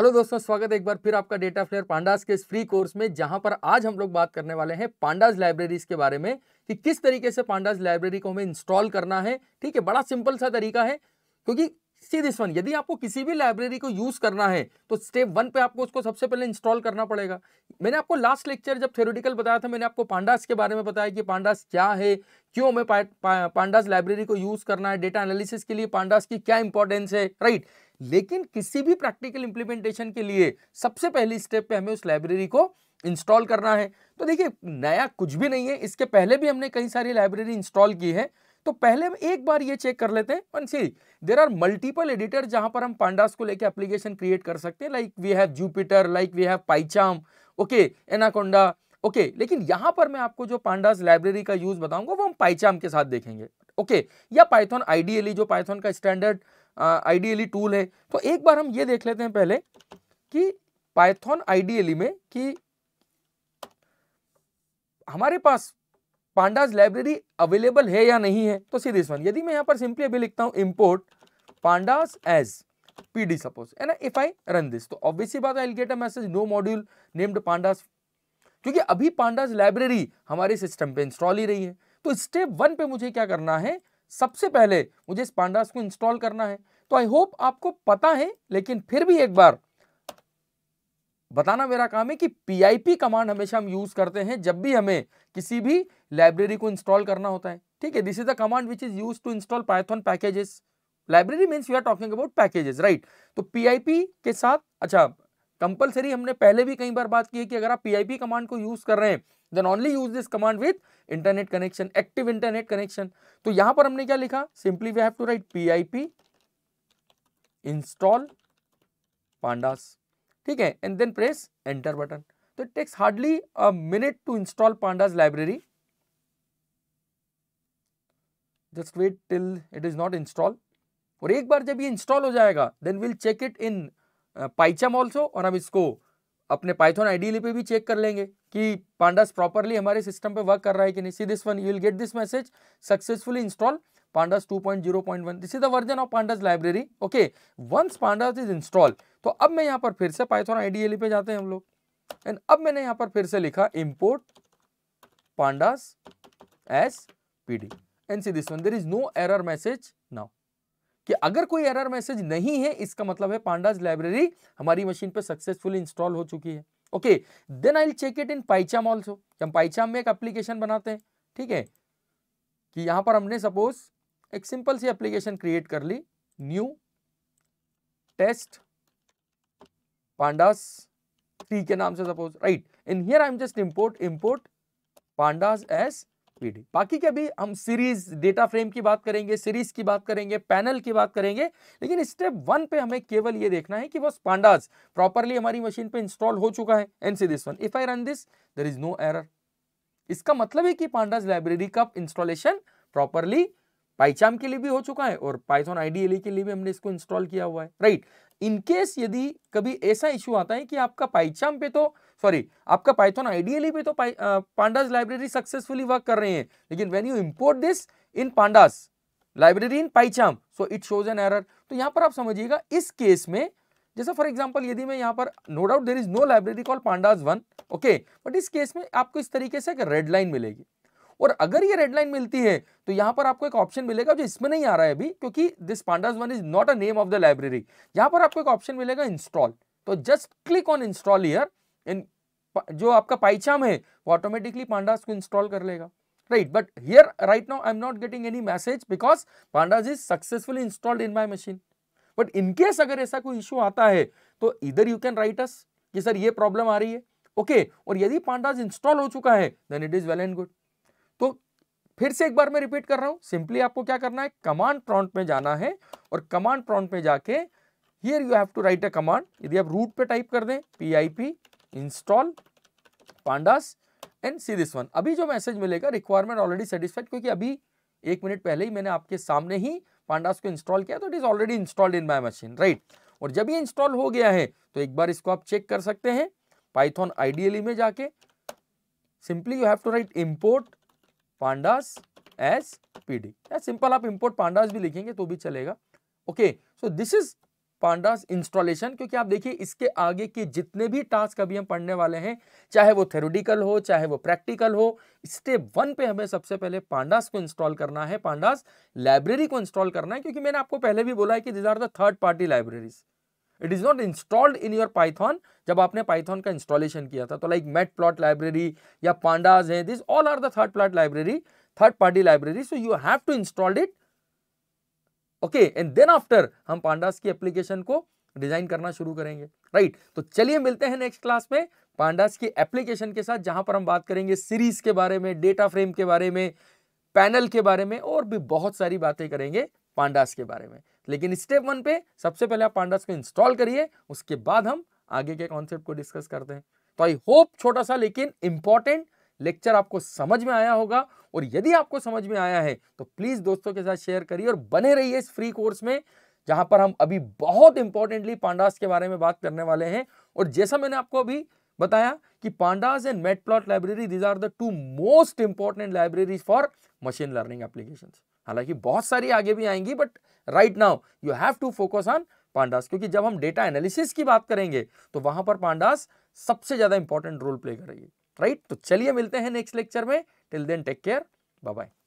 Hello दोस्तों स्वागत है एक बार फिर आपका डेटा फ्लेयर पांडास के इस फ्री कोर्स में जहां पर आज हम लोग बात करने वाले हैं पांडास लाइब्रेरीज के बारे में कि किस तरीके से पांडास लाइब्रेरी को हमें इंस्टॉल करना है ठीक है बड़ा सिंपल सा तरीका है क्योंकि सी दिस वन यदि आपको किसी भी लाइब्रेरी को यूज करना है तो स्टेप वन पे आपको उसको सबसे पहले इंस्टॉल करना पड़ेगा मैंने आपको लास्ट लेक्चर जब थेरोटिकल बताया था मैंने आपको पांडास के बारे में बताया कि पांडास क्या है क्यों हमें पांडास लाइब्रेरी को यूज करना है डेटा एनालिसिस के लिए पांडास की क्या इंपॉर्टेंस है राइट लेकिन किसी भी प्रैक्टिकल इंप्लीमेंटेशन के लिए सबसे पहली स्टेप पे हमें उस लाइब्रेरी को इंस्टॉल करना है तो देखिए नया कुछ भी नहीं है इसके पहले भी हमने कई सारी लाइब्रेरी इंस्टॉल की है तो पहले हम एक बार ये चेक कर लेते हैं see there are multiple editor जहां पर हम पांडास को लेके एप्लीकेशन क्रिएट कर सकते हैं like we have Jupyter like we have PyCharm okay Anaconda okay लेकिन यहां पर मैं आपको जो पांडास लाइब्रेरी का यूज बताऊंगा वो हम पाइचाम के साथ देखेंगे ओके okay, या पाइथन आईडीएली जो पाइथन का स्टैंडर्ड आईडीएली टूल है तो एक बार हम ये देख लेते हैं पहले कि पाइथन आईडीएली में कि हमारे पास पांडाज लाइब्रेरी अवेलेबल है या नहीं है तो सीधे सवाल यदि मैं यहाँ पर सिंपली अभी लिखता हूँ import pandas as P D suppose है ना इफ आई रन दिस तो obviously but I get a message no module named pandas क्योंकि अभी पांडास लाइब्रेरी हमारे सिस्टम पे इंस्टॉल ही रही है तो स्टेप वन पे मुझे क्या करना है सबसे पहले मुझे इस पांडास को इंस्टॉल करना है तो आई होप आपको पता है लेकिन फिर भी एक बार बताना मेरा काम है कि पी कमांड हमेशा हम यूज करते हैं जब भी हमें किसी भी लाइब्रेरी को इंस्टॉल करना होता है ठीक है this is the command which is use to install Python packages library means we are talking about packages right तो पी के साथ अच्छा कंपलसरी हमने पहले भी कई बार बात की है कि अगर आप पी कमांड को यूज कर रहे हैं then only use this command with internet connection active internet connection तो यहां पर हमने क्या लिखा simply we have to write P install pandas ठीक है and then press enter button तो it takes hardly a minute to install pandas library just wait till it is not install और एक बार जब ये इंस्टॉल हो जाएगा then will check it in PyCharm also और हम इसको अपने पाइथन आईडी e पे भी चेक कर लेंगे कि पांडास प्रॉपरली हमारे सिस्टम पे वर्क कर रहा है कि नहीं see this one you will get this message successfully install pandas 2.0.1 this is the version of pandas library okay once pandas is installed to ab main yahan par fir se python IDE pe जाते hain hum log and ab maine yahan par fir se likha import pandas as pd and see this one there is no error message now कि अगर कोई error message नहीं है इसका मतलब है pandas library हमारी मशीन पे सक्सेसफुल इंस्टॉल हो चुकी है okay then I check it in PyCharm also हम पाइचाम में एक एप्लीकेशन बनाते हैं ठीक है कि यहां पर हमने सपोज एक सिंपल सी एप्लीकेशन क्रिएट कर ली न्यू टेस्ट पांडास टी के नाम से suppose write in here I am just import import pandas as PD बाकी के भी हम सीरीज डेटा फ्रेम की बात करेंगे सीरीज की बात करेंगे पैनल की बात करेंगे लेकिन स्टेप वन पे हमें केवल ये देखना है कि बस पांडास प्रॉपरली हमारी मशीन पे इंस्टॉल हो चुका है and see this one if I run this there is no error इसका मतलब है कि पांडास लाइब्रेरी का इंस्टॉलेशन प्रॉपरली पाइचाम के लिए भी हो चुका है और पाइथन आईडीएलई के लिए भी हमने इसको इंस्टॉल किया हुआ है राइट इनकेस यदि कभी ऐसा इश्यू आता है कि आपका पाइचाम पे तो सॉरी आपका पाइथन आईडीएलई पे तो पांडास लाइब्रेरी सक्सेसफुली वर्क कर रहे हैं लेकिन when you import this in pandas library in PyCharm so it shows an error तो यहां पर आप समझिएगा इस केस में जैसा फॉर एग्जाम्पल यदि मैं यहाँ पर no doubt there is no library call pandas one okay but इस केस में आपको इस तरीके से एक रेड लाइन मिलेगी और अगर ये रेड लाइन मिलती है तो यहां पर आपको एक ऑप्शन मिलेगा जो इसमें नहीं आ रहा है अभी क्योंकि this pandas one is not a name of the library यहां पर आपको एक ऑप्शन मिलेगा इंस्टॉल तो just click on install here इन जो आपका पाइचाम है वो ऑटोमेटिकली पांडास को इंस्टॉल कर लेगा right but here right now I am not getting any message because pandas is successful installed in my machine but in case अगर ऐसा कोई इश्यू आता है तो इधर यू कैन राइट अस कि सर ये प्रॉब्लम आ रही है ओके okay, और यदि पांडास इंस्टॉल हो चुका है then it is well and good तो फिर से एक बार मैं रिपीट कर रहा हूं सिंपली आपको क्या करना है कमांड प्रॉन्ट में जाना है और कमांड प्रॉन्ट में जाके here you have to write a command यदि आप रूट पे टाइप कर दें P I P install pandas and see this one अभी जो मैसेज मिलेगा रिक्वायरमेंट ऑलरेडी सेटिस्फाइड क्योंकि अभी एक मिनट पहले ही मैंने आपके सामने ही पांडास को इंस्टॉल किया तो it is already installed in my machine right और जब ये इंस्टॉल हो गया है तो एक बार इसको आप चेक कर सकते हैं पाइथॉन आइडियली में जाके simply you have to write import pandas as PD या सिंपल आप इंपोर्ट पांडास भी लिखेंगे तो भी चलेगा okay so this is pandas installation क्योंकि आप देखिए इसके आगे के जितने भी टास्क अभी हम पढ़ने वाले हैं चाहे वो थेरोडिकल हो चाहे वो प्रैक्टिकल हो स्टेप वन पे हमें सबसे पहले पांडास को इंस्टॉल करना है पांडास लाइब्रेरी को इंस्टॉल करना है क्योंकि मैंने आपको पहले भी बोला है कि these are the third party libraries it is not installed in your Python जब आपने पाइथॉन का इंस्टॉलेशन किया था तो लाइक मेट प्लॉट लाइब्रेरी या पांडाज है this all are the third plot library third party library so you have to installed it okay and then after हम pandas की एप्लीकेशन को डिजाइन करना शुरू करेंगे राइट right. तो चलिए मिलते हैं नेक्स्ट क्लास में पांडास की एप्लीकेशन के साथ जहां पर हम बात करेंगे सीरीज के बारे में डेटा फ्रेम के बारे में पैनल के बारे में और भी बहुत सारी बातें करेंगे पांडास के बारे में लेकिन स्टेप वन पे सबसे पहले आप पांडास को इंस्टॉल करिए उसके बाद हम आगे के कॉन्सेप्ट को डिस्कस करते हैं तो आई होप छोटा सा लेकिन इंपॉर्टेंट लेक्चर आपको समझ में आया होगा और यदि आपको समझ में आया है तो प्लीज़ दोस्तों के साथ शेयर करिए और बने रहिए इस फ्री कोर्स में जहां पर हम अभी बहुत इंपॉर्टेंटली पांडास के बारे में बात करने वाले हैं और जैसा मैंने आपको अभी बताया कि pandas and matplot library these are the two most important libraries for machine learning application हालांकि बहुत सारी आगे भी आएंगी but right now you have to focus on pandas क्योंकि जब हम डेटा एनालिसिस की बात करेंगे तो वहां पर पांडास सबसे ज्यादा इंपॉर्टेंट रोल प्ले करेगी राइट तो चलिए मिलते हैं नेक्स्ट लेक्चर में till then take care bye bye